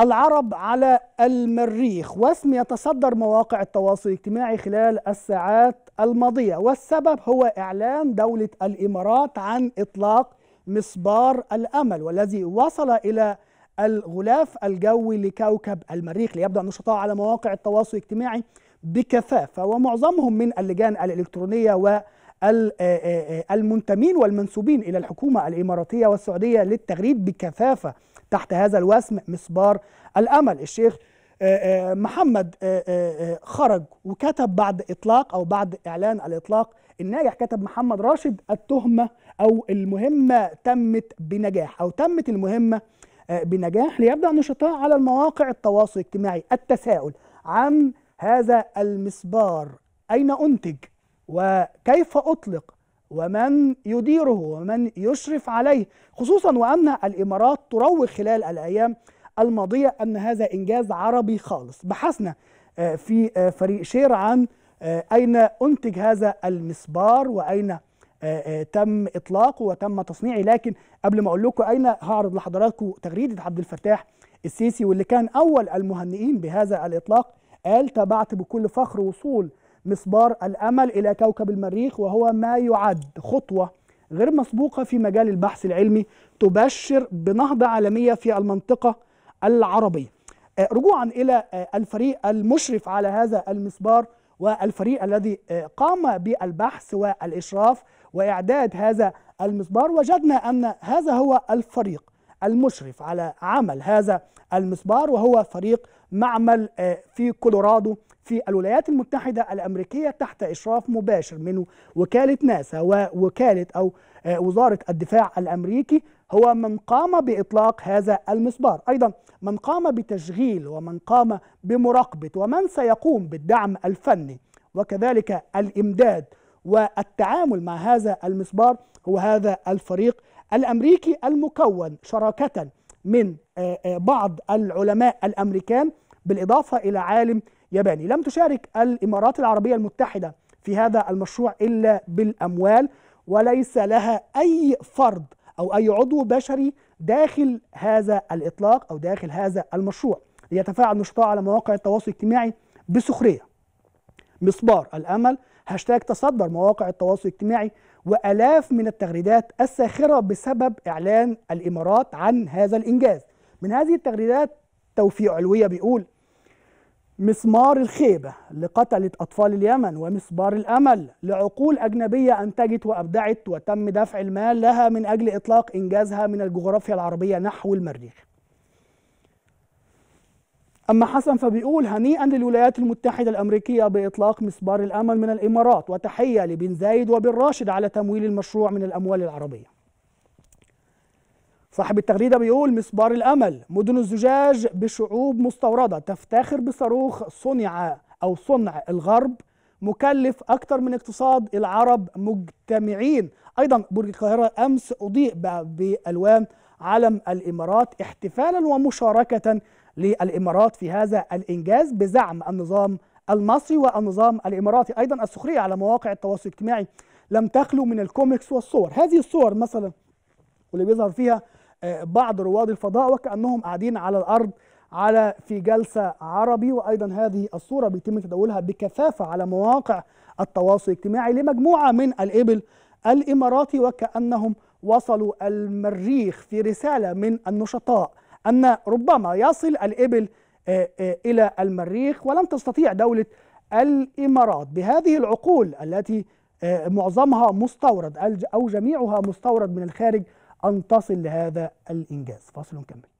العرب على المريخ واسم يتصدر مواقع التواصل الاجتماعي خلال الساعات الماضية والسبب هو إعلان دولة الإمارات عن إطلاق مسبار الأمل والذي وصل إلى الغلاف الجوي لكوكب المريخ ليبدأ نشطاء على مواقع التواصل الاجتماعي بكثافة ومعظمهم من اللجان الإلكترونية و المنتمين والمنسوبين إلى الحكومة الإماراتية والسعودية للتغريد بكثافة تحت هذا الوسم مسبار الأمل الشيخ آه، آه، محمد آه، خرج وكتب بعد إطلاق أو بعد إعلان الإطلاق الناجح كتب محمد راشد التهمة أو المهمة تمت بنجاح أو تمت المهمة بنجاح ليبدأ نشطاء على المواقع التواصل الاجتماعي التساؤل عن هذا المسبار أين أنتج وكيف أطلق ومن يديره ومن يشرف عليه خصوصا وأن الإمارات تروج خلال الأيام الماضية أن هذا إنجاز عربي خالص بحثنا آه، في آه، فريق شير عن آه، أين أنتج هذا المسبار وأين تم إطلاقه وتم تصنيعه لكن قبل ما أقول لكم أين هعرض لحضراتكم تغريدة عبد الفتاح السيسي واللي كان أول المهنئين بهذا الإطلاق قال تابعت بكل فخر وصول مسبار الأمل إلى كوكب المريخ وهو ما يعد خطوة غير مسبوقة في مجال البحث العلمي تبشر بنهضة عالمية في المنطقة العربية آه، رجوعا إلى آه، الفريق المشرف على هذا المسبار والفريق الذي آه، قام بالبحث والإشراف وإعداد هذا المسبار وجدنا أن هذا هو الفريق المشرف على عمل هذا المسبار وهو فريق معمل آه، في كولورادو في الولايات المتحدة الأمريكية تحت إشراف مباشر من وكالة ناسا ووكالة أو آه، وزارة الدفاع الأمريكي هو من قام بإطلاق هذا المسبار أيضا من قام بتشغيل ومن قام بمراقبة ومن سيقوم بالدعم الفني وكذلك الإمداد والتعامل مع هذا المسبار هو هذا الفريق الأمريكي المكون شراكة من آه، آه، بعض العلماء الأمريكان بالإضافة إلى عالم ياباني لم تشارك الإمارات العربية المتحدة في هذا المشروع إلا بالأموال وليس لها أي فرد أو أي عضو بشري داخل هذا الإطلاق أو داخل هذا المشروع ليتفاعل نشطاء على مواقع التواصل الاجتماعي بسخرية مسبار الأمل هاشتاج تصدر مواقع التواصل الاجتماعي وآلاف من التغريدات الساخرة بسبب إعلان الإمارات عن هذا الإنجاز من هذه التغريدات توفيق علوية بيقول مسمار الخيبة لقتلة أطفال اليمن ومسبار الأمل لعقول أجنبية أنتجت وأبدعت وتم دفع المال لها من أجل إطلاق إنجازها من الجغرافيا العربية نحو المريخ أما حسن فبيقول هنيئا للولايات المتحدة الأمريكية بإطلاق مسبار الأمل من الإمارات وتحية لبن زايد وبن راشد على تمويل المشروع من الأموال العربية صاحب التغريدة بيقول مسبار الأمل مدن الزجاج بشعوب مستوردة تفتخر بصاروخ صنع أو صنع الغرب مكلف أكثر من اقتصاد العرب مجتمعين أيضا برج القاهرة أمس أضيء بألوان علم الإمارات احتفالا ومشاركة للإمارات في هذا الإنجاز بزعم النظام المصري والنظام الإماراتي أيضا السخرية على مواقع التواصل الاجتماعي لم تخلو من الكوميكس والصور هذه الصور مثلا واللي بيظهر فيها آه، بعض رواد الفضاء وكأنهم قاعدين على الأرض على في جلسة عربي وأيضا هذه الصورة بيتم تداولها بكثافة على مواقع التواصل الاجتماعي لمجموعة من الإبل الإماراتي وكأنهم وصلوا المريخ في رسالة من النشطاء أن ربما يصل الإبل آه، آه، إلى المريخ ولن تستطيع دولة الإمارات بهذه العقول التي آه، معظمها مستورد أو جميعها مستورد من الخارج أن تصل لهذا الإنجاز فاصل كمل